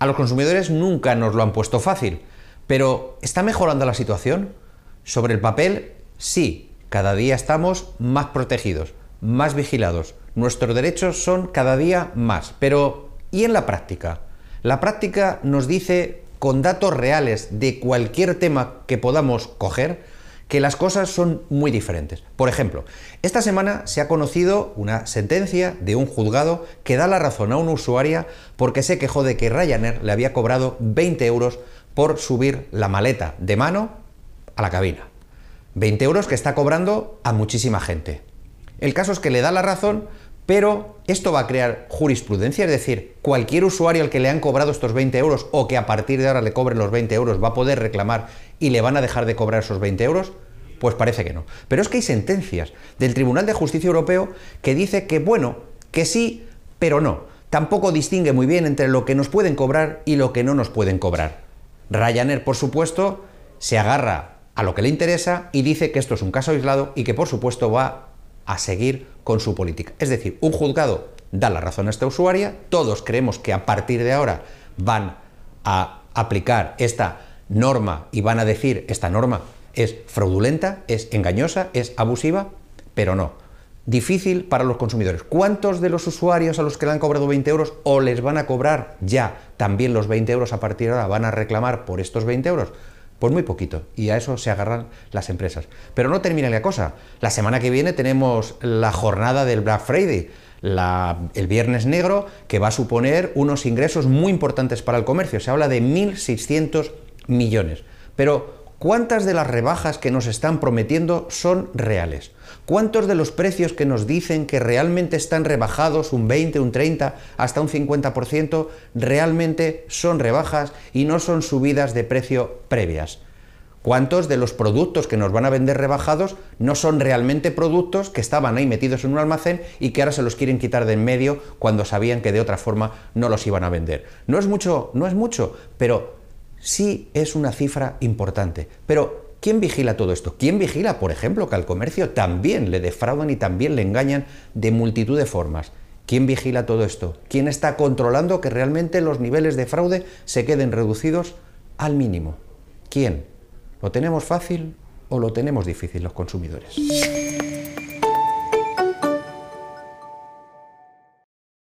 A los consumidores nunca nos lo han puesto fácil, pero ¿está mejorando la situación? Sobre el papel, sí, cada día estamos más protegidos, más vigilados, nuestros derechos son cada día más, pero ¿y en la práctica? La práctica nos dice, con datos reales de cualquier tema que podamos coger, que las cosas son muy diferentes. Por ejemplo, esta semana se ha conocido una sentencia de un juzgado que da la razón a una usuaria porque se quejó de que Ryanair le había cobrado 20 euros por subir la maleta de mano a la cabina. 20 euros que está cobrando a muchísima gente. El caso es que le da la razón pero esto va a crear jurisprudencia, es decir, cualquier usuario al que le han cobrado estos 20 euros o que a partir de ahora le cobren los 20 euros va a poder reclamar y le van a dejar de cobrar esos 20 euros. Pues parece que no. Pero es que hay sentencias del Tribunal de Justicia Europeo que dice que, bueno, que sí, pero no. Tampoco distingue muy bien entre lo que nos pueden cobrar y lo que no nos pueden cobrar. Ryanair, por supuesto, se agarra a lo que le interesa y dice que esto es un caso aislado y que, por supuesto, va a seguir con su política. Es decir, un juzgado da la razón a esta usuaria, todos creemos que a partir de ahora van a aplicar esta norma y van a decir esta norma es fraudulenta, es engañosa, es abusiva, pero no. Difícil para los consumidores. ¿Cuántos de los usuarios a los que le han cobrado 20 euros o les van a cobrar ya también los 20 euros a partir de ahora van a reclamar por estos 20 euros? pues muy poquito. Y a eso se agarran las empresas. Pero no termina la cosa. La semana que viene tenemos la jornada del Black Friday. el viernes negro, que va a suponer unos ingresos muy importantes para el comercio. Se habla de 1.600 millones. Pero ¿Cuántas de las rebajas que nos están prometiendo son reales? ¿Cuántos de los precios que nos dicen que realmente están rebajados un 20, un 30, hasta un 50% realmente son rebajas y no son subidas de precio previas? ¿Cuántos de los productos que nos van a vender rebajados no son realmente productos que estaban ahí metidos en un almacén y que ahora se los quieren quitar de en medio cuando sabían que de otra forma no los iban a vender? No es mucho, no es mucho, pero sí es una cifra importante. Pero, ¿quién vigila todo esto? ¿Quién vigila, por ejemplo, que al comercio también le defraudan y también le engañan de multitud de formas? ¿Quién vigila todo esto? ¿Quién está controlando que realmente los niveles de fraude se queden reducidos al mínimo? ¿Quién? ¿Lo tenemos fácil o lo tenemos difícil los consumidores?